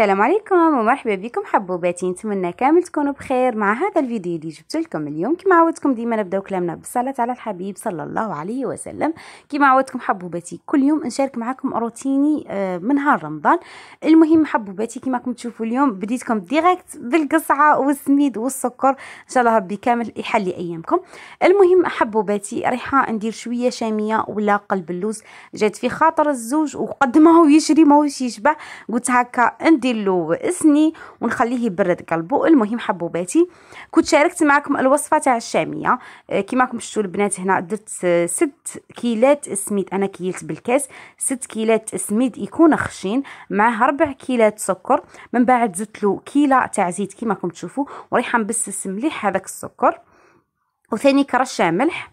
السلام عليكم ومرحبا بكم حبوباتي نتمنى كامل تكونوا بخير مع هذا الفيديو اللي جبت لكم اليوم كما عودتكم ديما نبداو كلامنا بالصلاه على الحبيب صلى الله عليه وسلم كما عودتكم حبوباتي كل يوم نشارك معكم روتيني آه، من نهار رمضان المهم حبوباتي كما راكم تشوفوا اليوم بديتكم ديريكت بالقصعه والسميد والسكر ان شاء الله ربي كامل يحلي ايامكم المهم حبوباتي ريحه ندير شويه شاميه ولا قلب اللوز جات في خاطر الزوج وقد ما هو يشري ماهوش يشبع قلت هكا ندير ندير له اسني ونخليه يبرد قلبه المهم حبوباتي كنت شاركت معكم الوصفه تاع الشاميه آه، كيما راكم شفتوا البنات هنا درت 6 كيلات اسميد انا كيلت بالكاس 6 كيلات اسميد يكون خشين معاه ربع كيلات سكر من بعد زدت له كيله تاع زيت كيما راكم تشوفوا وريحه مبسس مليح هذاك السكر وثاني كرشه ملح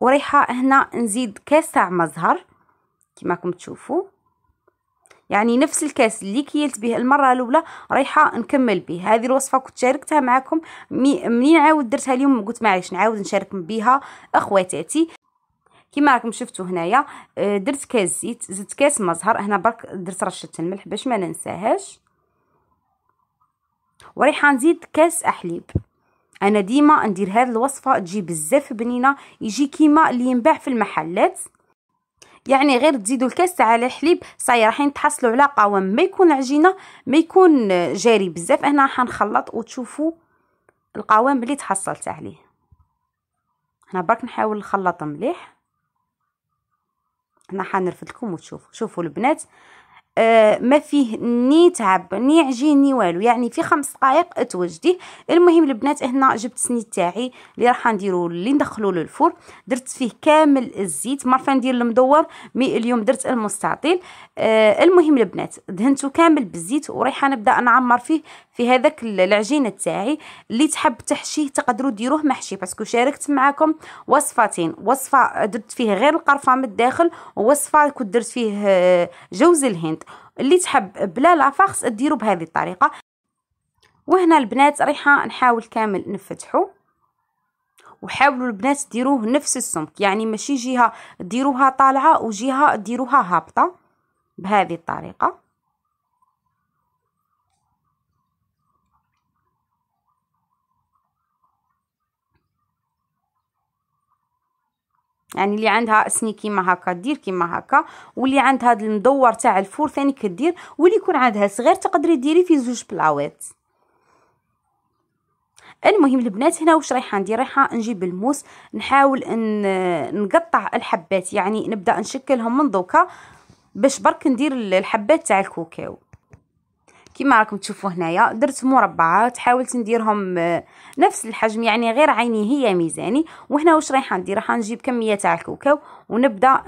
وريحه هنا نزيد كاس تاع مزهر راكم تشوفوا يعني نفس الكاس اللي كيلت به المره الاولى رايحه نكمل به هذه الوصفه كنت شاركتها معكم منين عاود درتها اليوم قلت معليش نعاود نشارك بها اخواتاتي كما راكم شفتوا هنايا آه، درت كاس زيت زدت كاس مزهر هنا برك درت رشه الملح باش ما ننساهاش وريحه نزيد كاس حليب انا ديما ندير هذه الوصفه تجي بزاف بنينه يجي كيما اللي ينباع في المحلات يعني غير تزيدوا الكاس على الحليب صاي راحين تحصلوا على قوام ما يكون عجينه ما يكون جاري بزاف هنا حنخلط وتشوفوا القوام اللي تحصلت عليه هنا برك نحاول نخلط مليح هنا حنرفد لكم وتشوفوا شوفوا البنات آه، ما فيه ني تعب ني عجين ني والو يعني في خمس دقائق توجديه المهم البنات هنا جبت سني تاعي اللي راح نديرو اللي ندخلو للفرن درت فيه كامل الزيت مرة ندير المدور مي اليوم درت المستعطيل آه المهم البنات دهنتو كامل بالزيت وريحه نبدا نعمر فيه في هذاك العجين تاعي اللي تحب تحشيه تقدروا ديروه محشي باسكو شاركت معكم وصفتين وصفه درت فيه غير القرفه من الداخل ووصفه كنت درت فيه آه، جوز الهند اللي تحب بلا لافاخس ديرو بهذه الطريقه وهنا البنات ريحه نحاول كامل نفتحو وحاولوا البنات ديروه نفس السمك يعني ماشي جهه ديروها طالعه وجهه ديروها هابطه بهذه الطريقه يعني اللي عندها سني كيما هكا دير كيما هكا واللي عندها هذا المدور تاع الفور ثاني كدير واللي يكون عندها صغير تقدري ديري في زوج بلاوات المهم البنات هنا واش رايحه ندير رايحه نجيب الموس نحاول ان نقطع الحبات يعني نبدا نشكلهم من دوكا باش برك ندير الحبات تاع الكوكاو كما راكم تشوفوا هنايا درت مربعات حاولت نديرهم آه، نفس الحجم يعني غير عيني هي ميزاني وهنا واش رايحه ندير راح نجيب كميه تاع الكوكاو ونبدا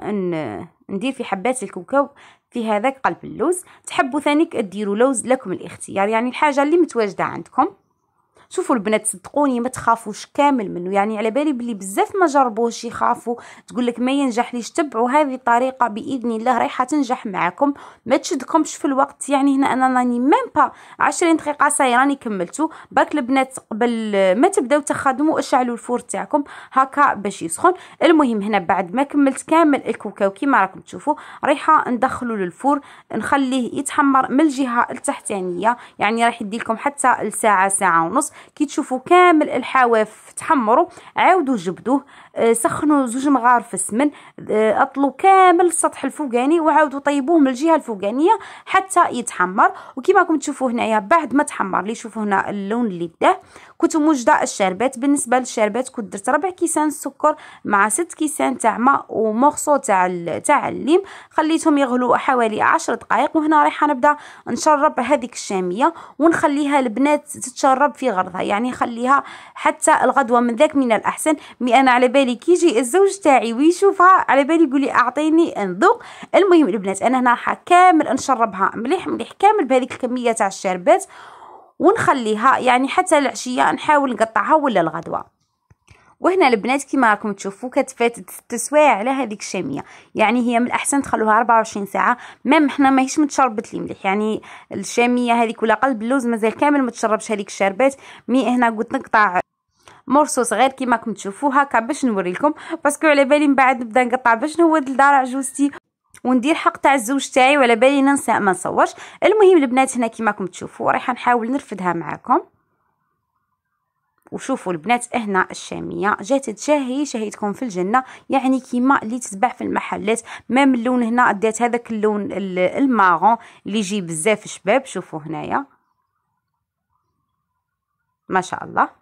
ندير في حبات الكوكاو في هذاك قلب اللوز تحبوا ثاني ديروا لوز لكم الاختيار يعني الحاجه اللي متواجده عندكم شوفوا البنات صدقوني ما تخافوش كامل منه يعني على بالي بلي بزاف ما جربوش يخافوا تقول لك ما ينجح ليش تبعوا هذه الطريقه باذن الله رايحه تنجح معكم ما تشدكمش في الوقت يعني هنا انا راني ميم با 20 دقيقه صاي راني كملتو باك البنات قبل ما تبداو تخدموا اشعلوا الفور تاعكم هكا باش يسخن المهم هنا بعد ما كملت كامل الكوكاو كيما راكم تشوفوا رايحه ندخلو للفور نخليه يتحمر من الجهه التحتانيه يعني راح يدي لكم حتى لساعه ساعه ونص كي تشوفوا كامل الحواف تحمروا عاودوا جبدوه آه، سخنوا زوج مغار في السمن آه، اطلوا كامل السطح الفوقاني وعاودوا طيبوه من الجهه الفوقانيه حتى يتحمر وكما راكم تشوفوا هنايا بعد ما تحمر اللي شوفوا هنا اللون اللي داه كنت موجده الشربات بالنسبه للشربات كنت درت ربع كيسان السكر مع ست كيسان تاع ماء ومغصو تاع تاع الليم خليتهم يغلو حوالي 10 دقائق وهنا رايحه نبدا نشرب هذيك الشاميه ونخليها البنات تتشرب في غرضها يعني خليها حتى الغدوه من ذاك من الاحسن مي انا على بالي كي يجي الزوج تاعي ويشوفها على بالي يقول لي اعطيني نذوق المهم البنات انا هنا راح كامل نشربها مليح مليح كامل بهذيك الكميه تاع الشربات ونخليها يعني حتى العشيه نحاول نقطعها ولا الغدوه وهنا البنات كما راكم تشوفوا كتفات سوايع على هذيك الشاميه يعني هي من الاحسن تخلوها 24 ساعه ميم حنا ماهيش متشربت لي مليح يعني الشاميه هذيك ولا قلب اللوز مازال كامل متشربش هذيك الشربات مي هنا قلت نقطع مرصو صغير كيما راكم تشوفوا هكا باش نوري لكم باسكو على بالي من بعد نبدا نقطع باش نهود لدار عجوزتي وندير حق تاع الزوج تاعي وعلى بالي ننسى ما نصورش المهم البنات هنا كيما راكم تشوفوا رايحه نحاول نرفدها معاكم وشوفوا البنات هنا الشاميه جات تشهي شهيتكم في الجنه يعني كيما اللي تتباع في المحلات مام اللون هنا دات هذاك اللون الماغون اللي يجي بزاف شباب شوفوا هنايا ما شاء الله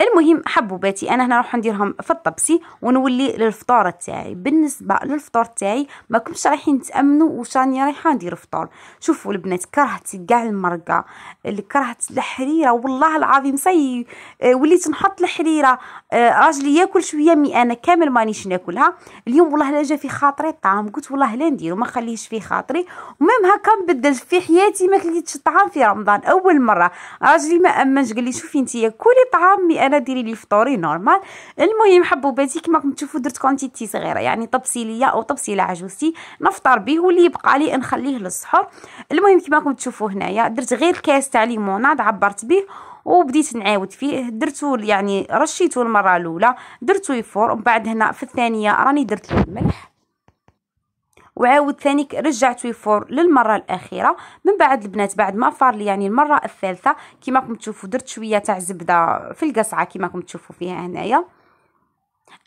المهم حبوباتي انا هنا راح نديرهم في الطبسي ونولي للفطور تاعي بالنسبه للفطور تاعي ما كنتش رايحين تامنوا واش راني رايحه ندير فطور شوفوا البنات كرهت كاع المرقه اللي كرهت الحريره والله العظيم صي آه، وليت نحط الحريره آه، راجلي ياكل شويه مي انا كامل مانيش ناكلها اليوم والله لا جا في خاطري الطعام قلت والله لا نديرو ما خليهش في خاطري ومام هكا نبدل في حياتي ما كليتش الطعام في رمضان اول مره راجلي ما امنش قال لي شوفي انت كولي طعام مي انا ديري لي فطوري نورمال المهم حبوباتي كما راكم تشوفوا درت كونتيتي صغيره يعني طبسي او طبسيله عجوزتي نفطر به واللي يبقى لي نخليه للسحور المهم كما راكم تشوفوا هنايا درت غير كاس تاع ليموناد عبرت به وبديت نعاود فيه درتو يعني رشيتو المره الاولى درتو يفور ومن بعد هنا في الثانيه راني درت الملح وعاود ثاني رجع تويفور للمره الاخيره من بعد البنات بعد ما فار لي يعني المره الثالثه كيما راكم تشوفوا درت شويه تاع زبده في القصعه كيما راكم تشوفوا فيها هنايا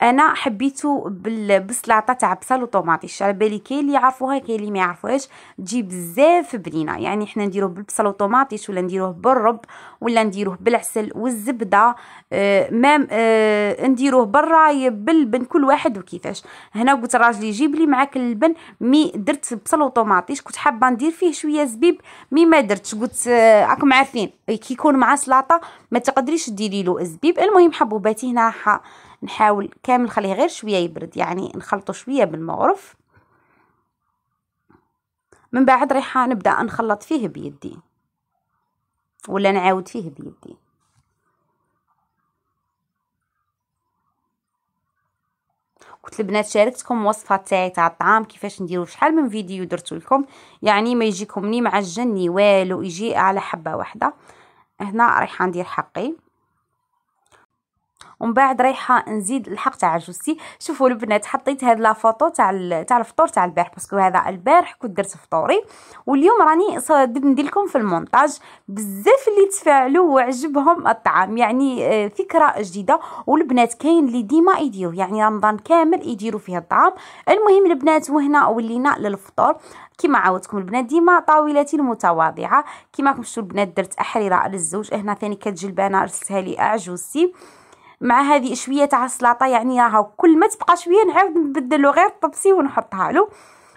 انا حبيته بالسلاطه تاع بصل وطوماطيش على بالي كاين اللي يعرفوها كاين اللي ما يعرفوهاش تجي بزاف بنينه يعني حنا نديروه بالبصل وطوماطيش ولا نديروه بالرب ولا نديروه بالعسل والزبده آه مام آه نديروه بالراي باللبن كل واحد وكيفاش هنا قلت راجلي جيب لي معاك اللبن مي درت بصل وطوماطيش كنت حابه ندير فيه شويه زبيب مي ما درتش قلت آه عارفين كي يكون مع سلطه ما تقدريش ديري له زبيب المهم حبوباتي هنا نحاول كامل نخليه غير شويه يبرد يعني نخلطه شويه بالمغرف من بعد رايحه نبدا نخلط فيه بيدي ولا نعاود فيه بيدي قلت البنات شاركتكم وصفه تاعي تاع الطعام كيفاش نديرو شحال من فيديو درت لكم يعني ما يجيكم ني معجن ني والو يجي على حبه واحده هنا رايحه ندير حقي ومن بعد رايحه نزيد الحق تاع عجوزتي شوفوا البنات حطيت هاد لا فوطو تاع تاع الفطور تاع البارح باسكو هذا البارح كنت درت فطوري واليوم راني درت ندير لكم في المونتاج بزاف اللي تفاعلوا وعجبهم الطعام يعني آه، فكره جديده والبنات كاين اللي ديما يديروا يعني رمضان كامل يديروا فيه الطعام المهم البنات وهنا ولينا للفطور كما عودتكم البنات ديما طاولتي المتواضعه كما راكم شفتوا البنات درت احريره للزوج هنا ثاني كتجلبانه رسلتها لي عجوزتي مع هذه شويه تاع السلطه يعني راها كل ما تبقى شويه نعاود نبدلو غير الطبسي ونحطها له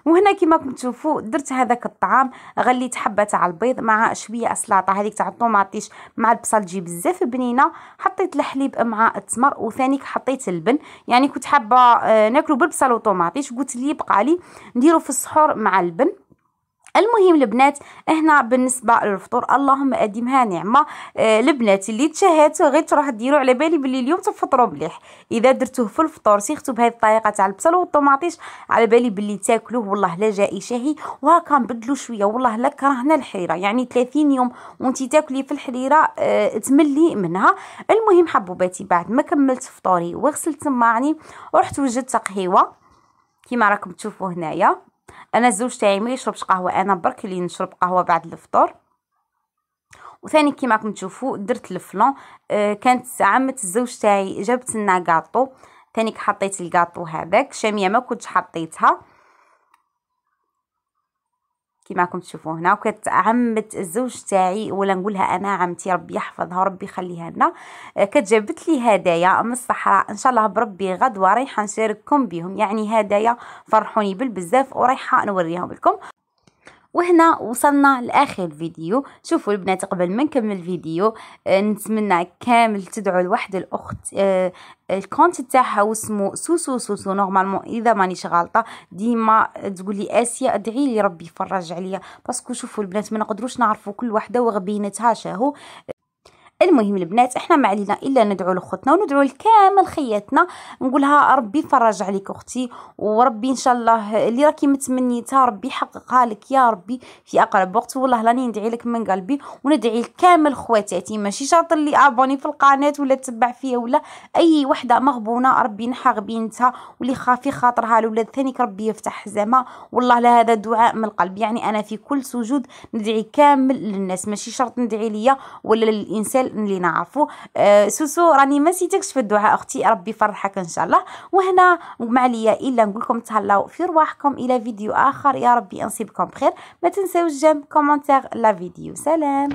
وهنا كما راكم تشوفوا درت هذاك الطعام غليت حبه تاع البيض مع شويه سلطه هذيك تاع الطوماطيش مع البصل تجي بزاف بنينه حطيت الحليب مع التمر وثانيك حطيت اللبن يعني كنت حابه آه، ناكلو بالبصل والطوماطيش قلت لي يبقى لي نديرو في السحور مع اللبن المهم البنات هنا بالنسبه للفطور اللهم اديمها نعمه آه، البنات اللي تشهات غير تروح ديروا على بالي باللي اليوم تفطروا مليح اذا درتوه في الفطور سيختو بهذه الطريقه تاع البصل والطوماطيش على بالي باللي تاكلوه والله لا جاي شهي وهاكا نبدلو شويه والله لا كرهنا الحريره يعني 30 يوم وانت تاكلي في الحريره آه تملي منها المهم حبوباتي بعد ما كملت فطوري وغسلت ماعني ورحت وجدت قهيوه كيما راكم تشوفوا هنايا انا الزوج تاعي ما يشربش قهوه انا برك اللي نشرب قهوه بعد الفطور وثاني كيما راكم تشوفوا درت الفلون آه كانت عمه الزوج تاعي جابت لنا كاطو ثاني حطيت الكاطو هذاك شاميه ما كنتش حطيتها كما راكم تشوفوا هنا وكانت عمة الزوج تاعي ولا نقولها انا عمتي ربي يحفظها ربي يخليها لنا آه، كتجابت لي هدايا من الصحراء ان شاء الله بربي غدوه رايحه نشارككم بهم يعني هدايا فرحوني بالبزاف ورايحه نوريهم لكم وهنا وصلنا لاخر الفيديو شوفوا البنات قبل ما نكمل الفيديو آه، نتمنى كامل تدعوا لواحد الاخت آه، الكونت تاعها واسمه سوسو سوسو نورمالمون اذا مانيش غلطه ديما تقولي اسيا ادعي لي ربي يفرج عليا باسكو شوفوا البنات ما نقدروش نعرفوا كل وحده وغبينتها شاهو المهم البنات احنا ما علينا الا ندعو لخوتنا وندعو لكامل خياتنا نقولها ربي فرج عليك اختي وربي ان شاء الله اللي راكي متمنيتها ربي يحققها لك يا ربي في اقرب وقت والله راني ندعي لك من قلبي وندعي لكامل خواتاتي ماشي شرط اللي ابوني في القناه ولا تتبع فيا ولا اي وحده مغبونه ربي نحاغ بنتها واللي خافي خاطرها الاولاد ثاني ربي يفتح زعما والله لهذا دعاء من القلب يعني انا في كل سجود ندعي كامل للناس ماشي شرط ندعي ليا ولا للانسان ديال اللي نعرفو آه سوسو راني ما نسيتكش في الدعاء اختي ربي يفرحك ان شاء الله وهنا ما عليا الا نقول لكم تهلاو في رواحكم الى فيديو اخر يا ربي انصيبكم بخير ما تنساوش جيم كومونتير لا فيديو سلام